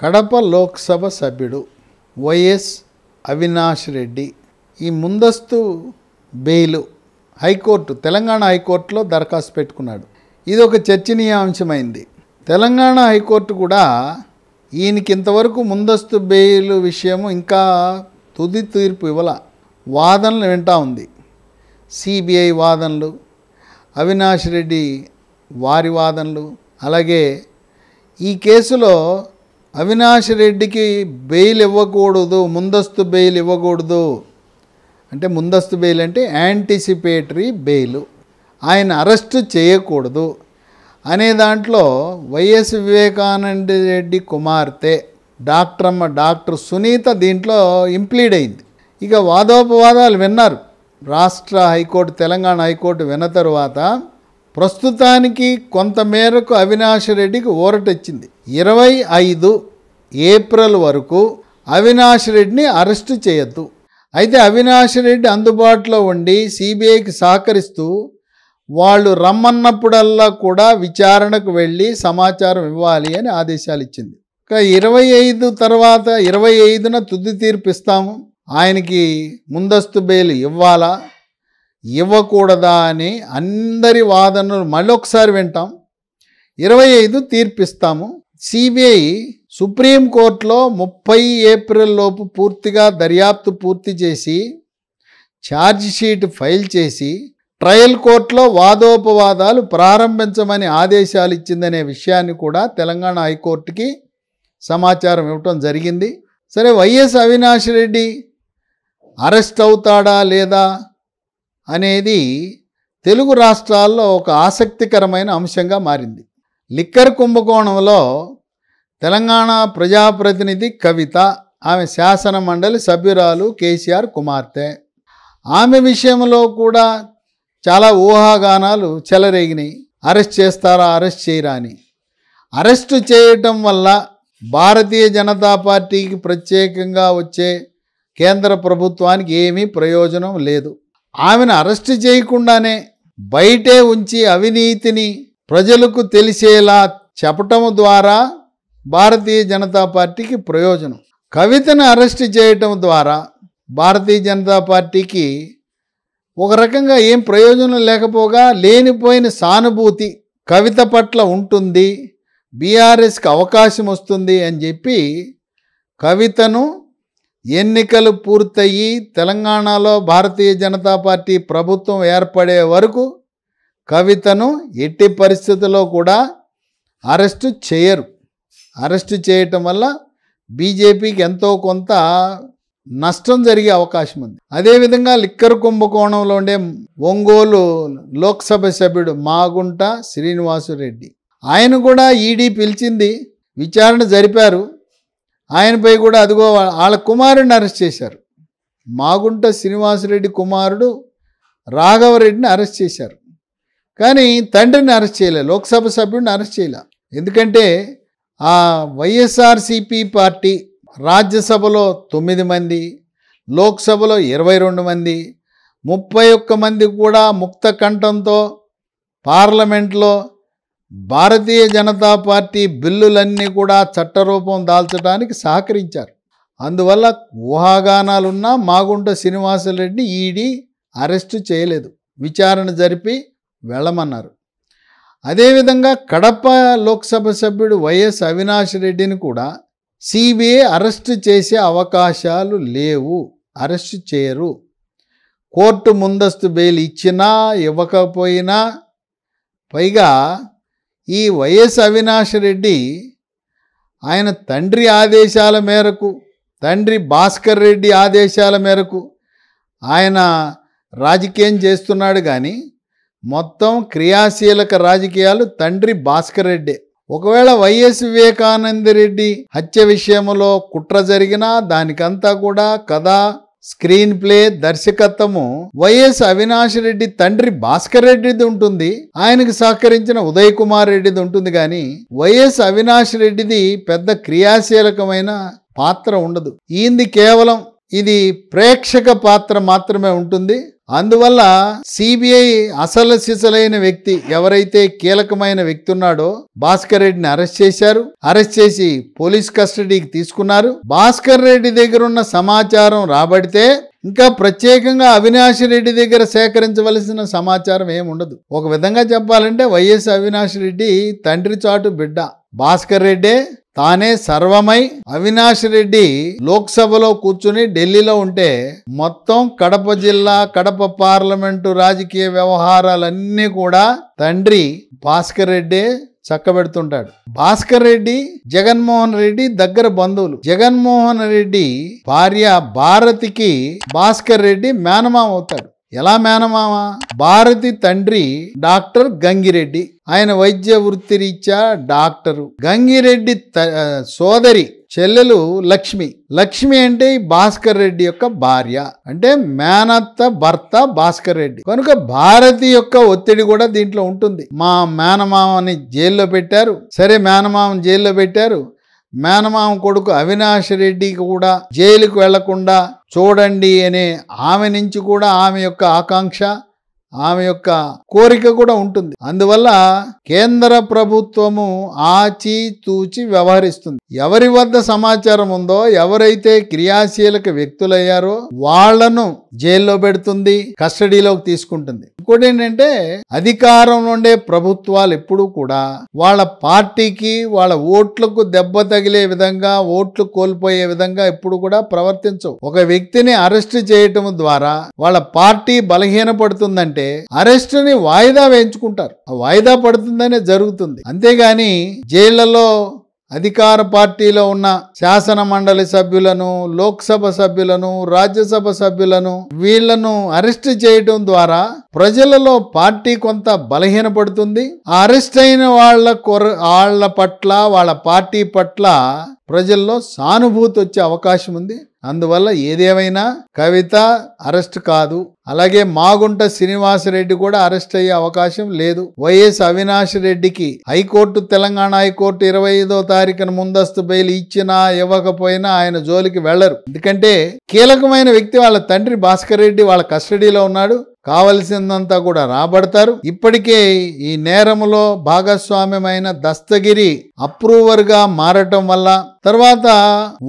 కడప లోక్సభ సభ్యుడు వైఎస్ అవినాష్ రెడ్డి ఈ ముందస్తు బెయిలు హైకోర్టు తెలంగాణ హైకోర్టులో దరఖాస్తు పెట్టుకున్నాడు ఇది ఒక చర్చనీయాంశమైంది తెలంగాణ హైకోర్టు కూడా ఈయనకి ఇంతవరకు ముందస్తు బెయిలు విషయము ఇంకా తుది తీర్పు ఇవ్వాల వాదనలు వింటా ఉంది సిబిఐ వాదనలు అవినాష్ రెడ్డి వారి వాదనలు అలాగే ఈ కేసులో అవినాష్ రెడ్డికి బెయిల్ ఇవ్వకూడదు ముందస్తు బెయిల్ ఇవ్వకూడదు అంటే ముందస్తు బెయిల్ అంటే యాంటిసిపేటరీ బెయిల్ ఆయన అరెస్ట్ చేయకూడదు అనే దాంట్లో వైఎస్ వివేకానంద రెడ్డి కుమార్తె అమ్మ డాక్టర్ సునీత దీంట్లో ఇంప్లీడ్ అయింది ఇక వాదోపవాదాలు విన్నారు రాష్ట్ర హైకోర్టు తెలంగాణ హైకోర్టు విన్న తర్వాత ప్రస్తుతానికి కొంతమేరకు అవినాష్ రెడ్డికి ఊరటొచ్చింది ఇరవై ఐదు ఏప్రిల్ వరకు అవినాష్ రెడ్డిని అరెస్టు చేయొద్దు అయితే అవినాష్ రెడ్డి అందుబాటులో ఉండి సిబిఐకి సహకరిస్తూ వాళ్ళు రమ్మన్నప్పుడల్లా కూడా విచారణకు వెళ్ళి సమాచారం ఇవ్వాలి అని ఆదేశాలు ఇచ్చింది ఇక ఇరవై ఐదు తర్వాత ఇరవై ఐదున తుది తీర్పు ఇస్తాము ఆయనకి ముందస్తు బెయిల్ ఇవ్వాలా ఇవ్వకూడదా అని అందరి వాదనలు మళ్ళొకసారి వింటాం ఇరవై ఐదు తీర్పిస్తాము సిబిఐ సుప్రీంకోర్టులో ముప్పై ఏప్రిల్ లోపు పూర్తిగా దర్యాప్తు పూర్తి చేసి ఛార్జ్షీట్ ఫైల్ చేసి ట్రయల్ కోర్టులో వాదోపవాదాలు ప్రారంభించమని ఆదేశాలు ఇచ్చిందనే విషయాన్ని కూడా తెలంగాణ హైకోర్టుకి సమాచారం ఇవ్వటం జరిగింది సరే వైఎస్ అవినాష్ రెడ్డి అరెస్ట్ అవుతాడా లేదా అనేది తెలుగు రాష్ట్రాల్లో ఒక ఆసక్తికరమైన అంశంగా మారింది లిక్కర్ కుంభకోణంలో తెలంగాణ ప్రజాప్రతినిధి కవిత ఆమె శాసన మండలి సభ్యురాలు కేసీఆర్ కుమార్తె ఆమె విషయంలో కూడా చాలా ఊహాగానాలు చెలరేగినాయి అరెస్ట్ చేస్తారా అరెస్ట్ చేయరా అని అరెస్ట్ చేయటం వల్ల భారతీయ జనతా పార్టీకి ప్రత్యేకంగా వచ్చే కేంద్ర ప్రభుత్వానికి ఏమీ ప్రయోజనం లేదు ఆమెను అరెస్టు చేయకుండానే బయటే ఉంచి అవినీతిని ప్రజలకు తెలిసేలా చెప్పటం ద్వారా భారతీయ జనతా పార్టీకి ప్రయోజనం కవితను అరెస్ట్ చేయటం ద్వారా భారతీయ జనతా పార్టీకి ఒక రకంగా ఏం ప్రయోజనం లేకపోగా లేనిపోయిన సానుభూతి కవిత పట్ల ఉంటుంది బీఆర్ఎస్కి అవకాశం వస్తుంది అని చెప్పి కవితను ఎన్నికలు పూర్తయ్యి తెలంగాణలో భారతీయ జనతా పార్టీ ప్రభుత్వం ఏర్పడే వరకు కవితను ఎట్టి పరిస్థితుల్లో కూడా అరెస్టు చేయరు అరెస్టు చేయటం వల్ల బీజేపీకి ఎంతో కొంత నష్టం జరిగే అవకాశం ఉంది అదేవిధంగా లిక్కర్ కుంభకోణంలో ఉండే ఒంగోలు లోక్సభ సభ్యుడు మాగుంట శ్రీనివాసురెడ్డి ఆయన కూడా ఈడీ పిలిచింది విచారణ జరిపారు ఆయనపై కూడా అదిగో వాళ్ళ కుమారుడిని అరెస్ట్ చేశారు మాగుంట శ్రీనివాసరెడ్డి కుమారుడు రాఘవరెడ్డిని అరెస్ట్ చేశారు కానీ తండ్రిని అరెస్ట్ చేయలే లోక్సభ సభ్యుడిని అరెస్ట్ చేయలే ఎందుకంటే ఆ వైఎస్ఆర్సిపి పార్టీ రాజ్యసభలో తొమ్మిది మంది లోక్సభలో ఇరవై రెండు మంది ముప్పై ఒక్క మంది కూడా ముక్త కంఠంతో పార్లమెంట్లో భారతీయ జనతా పార్టీ బిల్లులన్నీ కూడా చట్టరూపం దాల్చడానికి సహకరించారు అందువల్ల ఊహాగానాలున్నా మాగుంట శ్రీనివాసరెడ్డి ఈడీ అరెస్టు చేయలేదు విచారణ జరిపి వెళ్ళమన్నారు అదేవిధంగా కడప లోక్సభ సభ్యుడు వైఎస్ అవినాష్ రెడ్డిని కూడా సిబిఐ అరెస్టు చేసే అవకాశాలు లేవు అరెస్టు చేయరు కోర్టు ముందస్తు బెయిల్ ఇచ్చినా ఇవ్వకపోయినా పైగా ఈ వైఎస్ అవినాష్ రెడ్డి ఆయన తండ్రి ఆదేశాల మేరకు తండ్రి భాస్కర్ రెడ్డి ఆదేశాల మేరకు ఆయన రాజకీయం చేస్తున్నాడు కానీ మొత్తం క్రియాశీలక రాజకీయాలు తండ్రి భాస్కర్ రెడ్డి ఒకవేళ వైఎస్ వివేకానంద రెడ్డి హత్య విషయంలో కుట్ర జరిగినా దానికంతా కూడా కథ స్క్రీన్ ప్లే దర్శకత్వము వైఎస్ అవినాష్ రెడ్డి తండ్రి భాస్కర్ రెడ్డిది ఉంటుంది ఆయనకు సహకరించిన ఉదయ్ కుమార్ రెడ్డిది ఉంటుంది కానీ వైఎస్ అవినాష్ రెడ్డిది పెద్ద క్రియాశీలకమైన పాత్ర ఉండదు ఈంది కేవలం ఇది ప్రేక్షక పాత్ర మాత్రమే ఉంటుంది అందువల్ల సిబిఐ అసలు సిసలైన వ్యక్తి ఎవరైతే కీలకమైన వ్యక్తి ఉన్నాడో భాస్కర్ రెడ్డిని అరెస్ట్ చేశారు అరెస్ట్ చేసి పోలీస్ కస్టడీకి తీసుకున్నారు భాస్కర్ రెడ్డి దగ్గర ఉన్న సమాచారం రాబడితే ఇంకా ప్రత్యేకంగా అవినాష్ రెడ్డి దగ్గర సేకరించవలసిన సమాచారం ఏముండదు ఒక విధంగా చెప్పాలంటే వైఎస్ అవినాష్ రెడ్డి తండ్రి చాటు బిడ్డ భాస్కర్ రెడ్డే తానే సర్వమై అవినాష్ రెడ్డి లోక్సభలో కూర్చుని ఢిల్లీలో ఉంటే మొత్తం కడప జిల్లా కడప పార్లమెంటు రాజకీయ వ్యవహారాలన్నీ కూడా తండ్రి భాస్కర్ రెడ్డే చక్కబెడుతుంటాడు భాస్కర్ రెడ్డి జగన్మోహన్ రెడ్డి దగ్గర బంధువులు జగన్మోహన్ రెడ్డి భార్య భారతికి భాస్కర్ రెడ్డి మేనమామ అవుతాడు ఎలా మేనమామ భారతి తండ్రి డాక్టర్ గంగిరెడ్డి ఆయన వైద్య వృత్తిరీత్యా డాక్టరు గంగిరెడ్డి సోదరి చెల్లెలు లక్ష్మి లక్ష్మి అంటే ఈ భాస్కర్ రెడ్డి యొక్క భార్య అంటే మేనత్త భర్త భాస్కర్ రెడ్డి కనుక భారతి యొక్క ఒత్తిడి కూడా దీంట్లో ఉంటుంది మా మేనమామని జైల్లో పెట్టారు సరే మేనమామని జైల్లో పెట్టారు మేనమామ కొడుకు అవినాష్ రెడ్డి కూడా జైలుకు వెళ్లకుండా చూడండి అనే ఆమె నుంచి కూడా ఆమె యొక్క ఆకాంక్ష ఆమె యొక్క కోరిక కూడా ఉంటుంది అందువల్ల కేంద్ర ప్రభుత్వము ఆచి తూచి వ్యవహరిస్తుంది ఎవరి వద్ద సమాచారం ఉందో ఎవరైతే క్రియాశీలక వ్యక్తులయ్యారో వాళ్లను జైల్లో పెడుతుంది కస్టడీలోకి తీసుకుంటుంది ఇంకోటి ఏంటంటే అధికారంలో ఉండే ప్రభుత్వాలు ఎప్పుడూ కూడా వాళ్ళ పార్టీకి వాళ్ళ ఓట్లకు దెబ్బ తగిలే విధంగా ఓట్లు కోల్పోయే విధంగా ఎప్పుడు కూడా ప్రవర్తించవు ఒక వ్యక్తిని అరెస్ట్ చేయటం ద్వారా వాళ్ళ పార్టీ బలహీన అరెస్ట్ అరెస్ట్ని వాయిదా వేయించుకుంటారు ఆ వాయిదా పడుతుందనే జరుగుతుంది అంతేగాని జైళ్లలో అధికార పార్టీలో ఉన్న శాసన మండలి సభ్యులను లోక్సభ సభ్యులను రాజ్యసభ సభ్యులను వీళ్లను అరెస్ట్ చేయటం ద్వారా ప్రజలలో పార్టీ కొంత బలహీనపడుతుంది ఆ అరెస్ట్ అయిన వాళ్ల కొర వాళ్ల పట్ల వాళ్ళ పార్టీ పట్ల ప్రజల్లో సానుభూతి వచ్చే అవకాశం ఉంది అందువల్ల ఏదేమైనా కవిత అరెస్ట్ కాదు అలాగే మాగుంట శ్రీనివాసరెడ్డి కూడా అరెస్ట్ అయ్యే అవకాశం లేదు వైఎస్ అవినాష్ రెడ్డికి హైకోర్టు తెలంగాణ హైకోర్టు ఇరవై ఐదో తారీఖున ముందస్తు బెయిల్ ఇచ్చినా ఇవ్వకపోయినా ఆయన జోలికి వెళ్లరు ఎందుకంటే కీలకమైన వ్యక్తి వాళ్ళ తండ్రి భాస్కర్ రెడ్డి వాళ్ళ కస్టడీలో ఉన్నాడు కావలసిందంతా కూడా రాబడతారు ఇప్పటికే ఈ నేరములో భాగస్వామ్యమైన దస్తగిరి గా మారటం వల్ల తర్వాత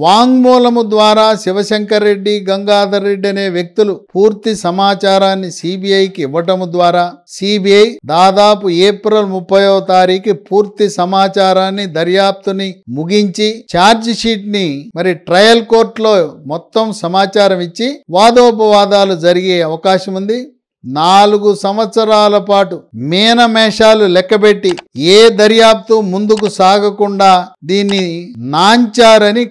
వాంగ్మూలము ద్వారా శివశంకర్ రెడ్డి గంగాధర్ రెడ్డి అనే వ్యక్తులు పూర్తి సమా సమాచారాన్ని సిబిఐకి ఇవ్వటం ద్వారా సిబిఐ దాదాపు ఏప్రిల్ ముప్పయో తారీఖు పూర్తి సమాచారాన్ని దర్యాప్తుని ముగించి ఛార్జ్ షీట్ ని మరి ట్రయల్ కోర్టులో మొత్తం సమాచారం ఇచ్చి వాదోపవాదాలు జరిగే అవకాశం ఉంది నాలుగు సంవత్సరాల పాటు మేనమేషాలు లెక్కబెట్టి ఏ దర్యాప్తు ముందుకు సాగకుండా దీన్ని నాంచారని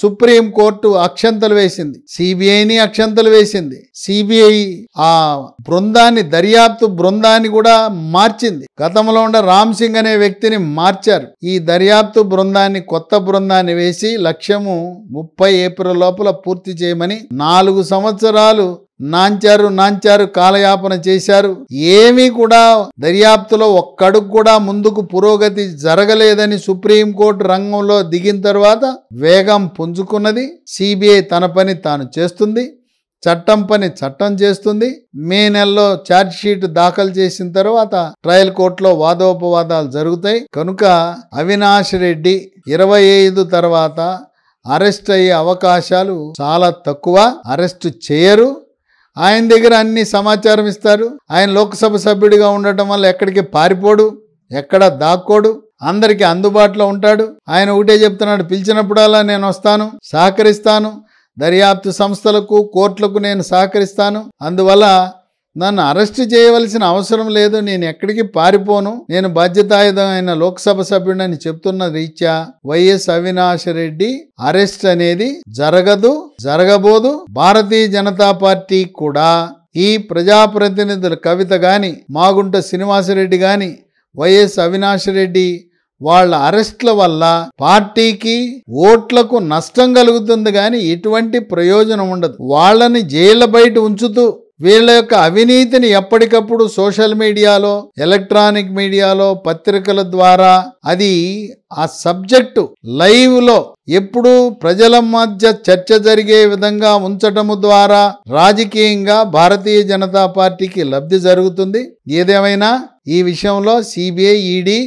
సుప్రీంకోర్టు అక్షంతలు వేసింది సిబిఐని అక్షంతలు వేసింది సిబిఐ ఆ బృందాన్ని దర్యాప్తు బృందాన్ని కూడా మార్చింది గతంలో ఉన్న రామ్ సింగ్ అనే వ్యక్తిని మార్చారు ఈ దర్యాప్తు బృందాన్ని కొత్త బృందాన్ని వేసి లక్ష్యము ముప్పై ఏప్రిల్ లోపల పూర్తి చేయమని నాలుగు సంవత్సరాలు నాంచారు నాంచారు కాలయాపన చేశారు ఏమీ కూడా దర్యాప్తులో ఒక్కడుకు కూడా ముందుకు పురోగతి జరగలేదని సుప్రీంకోర్టు రంగంలో దిగిన తర్వాత వేగం పుంజుకున్నది సిబిఐ తన పని తాను చేస్తుంది చట్టం పని చట్టం చేస్తుంది మే నెలలో షీట్ దాఖలు చేసిన తర్వాత ట్రయల్ కోర్టులో వాదోపవాదాలు జరుగుతాయి కనుక అవినాష్ రెడ్డి ఇరవై ఐదు తర్వాత అరెస్ట్ అయ్యే అవకాశాలు చాలా తక్కువ అరెస్ట్ చేయరు ఆయన దగ్గర అన్ని సమాచారం ఇస్తారు ఆయన లోక్సభ సభ్యుడిగా ఉండటం వల్ల ఎక్కడికి పారిపోడు ఎక్కడ దాక్కోడు అందరికీ అందుబాటులో ఉంటాడు ఆయన ఒకటే చెప్తున్నాడు పిలిచినప్పుడల్లా నేను వస్తాను సహకరిస్తాను దర్యాప్తు సంస్థలకు కోర్టులకు నేను సహకరిస్తాను అందువల్ల నన్ను అరెస్ట్ చేయవలసిన అవసరం లేదు నేను ఎక్కడికి పారిపోను నేను బాధ్యతాయుధమైన లోక్సభ సభ్యుడని చెప్తున్న రీత్యా వైఎస్ అవినాష్ రెడ్డి అరెస్ట్ అనేది జరగదు జరగబోదు భారతీయ జనతా పార్టీ కూడా ఈ ప్రజాప్రతినిధుల కవిత గాని మాగుంట శ్రీనివాసరెడ్డి గాని వైఎస్ అవినాష్ రెడ్డి వాళ్ళ అరెస్ట్ల వల్ల పార్టీకి ఓట్లకు నష్టం కలుగుతుంది కానీ ఎటువంటి ప్రయోజనం ఉండదు వాళ్ళని జైళ్ళ బయట ఉంచుతూ వీళ్ళ యొక్క అవినీతిని ఎప్పటికప్పుడు సోషల్ మీడియాలో ఎలక్ట్రానిక్ మీడియాలో పత్రికల ద్వారా అది ఆ సబ్జెక్టు లైవ్లో ఎప్పుడూ ప్రజల మధ్య చర్చ జరిగే విధంగా ఉంచటము ద్వారా రాజకీయంగా భారతీయ జనతా పార్టీకి లబ్ధి జరుగుతుంది ఏదేమైనా ఈ విషయంలో సిబిఐ ఈడి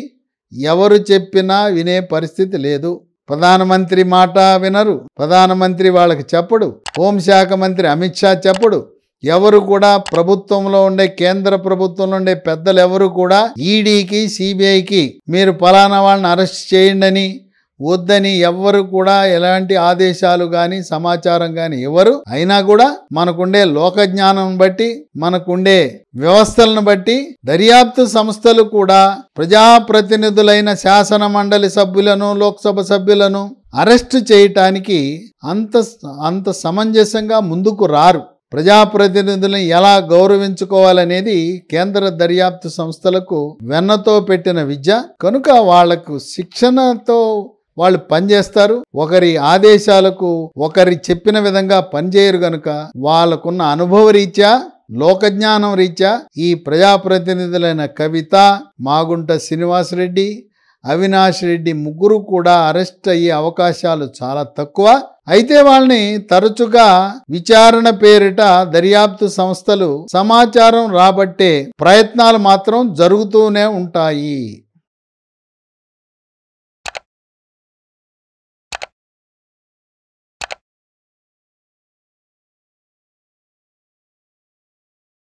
ఎవరు చెప్పినా వినే పరిస్థితి లేదు ప్రధానమంత్రి మాట వినరు ప్రధానమంత్రి వాళ్ళకి చెప్పడు హోంశాఖ మంత్రి అమిత్ షా చెప్పడు ఎవరు కూడా ప్రభుత్వంలో ఉండే కేంద్ర ప్రభుత్వంలో ఉండే పెద్దలు ఎవరు కూడా ఈడీకి సిబిఐకి మీరు ఫలానా వాళ్ళని అరెస్ట్ చేయండి అని వద్దని ఎవ్వరు కూడా ఎలాంటి ఆదేశాలు కానీ సమాచారం కానీ ఎవరు అయినా కూడా మనకుండే లోక జ్ఞానం బట్టి మనకుండే వ్యవస్థలను బట్టి దర్యాప్తు సంస్థలు కూడా ప్రజాప్రతినిధులైన శాసన మండలి సభ్యులను లోక్సభ సభ్యులను అరెస్ట్ చేయటానికి అంత అంత సమంజసంగా ముందుకు రారు ప్రజాప్రతినిధులను ఎలా గౌరవించుకోవాలనేది కేంద్ర దర్యాప్తు సంస్థలకు వెన్నతో పెట్టిన విద్య కనుక వాళ్లకు శిక్షణతో వాళ్ళు పనిచేస్తారు ఒకరి ఆదేశాలకు ఒకరి చెప్పిన విధంగా పనిచేయరు గనుక వాళ్ళకున్న అనుభవ రీత్యా లోకజ్ఞానం రీత్యా ఈ ప్రజాప్రతినిధులైన కవిత మాగుంట శ్రీనివాస్ రెడ్డి అవినాష్ రెడ్డి ముగ్గురు కూడా అరెస్ట్ అయ్యే అవకాశాలు చాలా తక్కువ అయితే వాళ్ళని తరచుగా విచారణ పేరిట దర్యాప్తు సంస్థలు సమాచారం రాబట్టే ప్రయత్నాలు మాత్రం జరుగుతూనే ఉంటాయి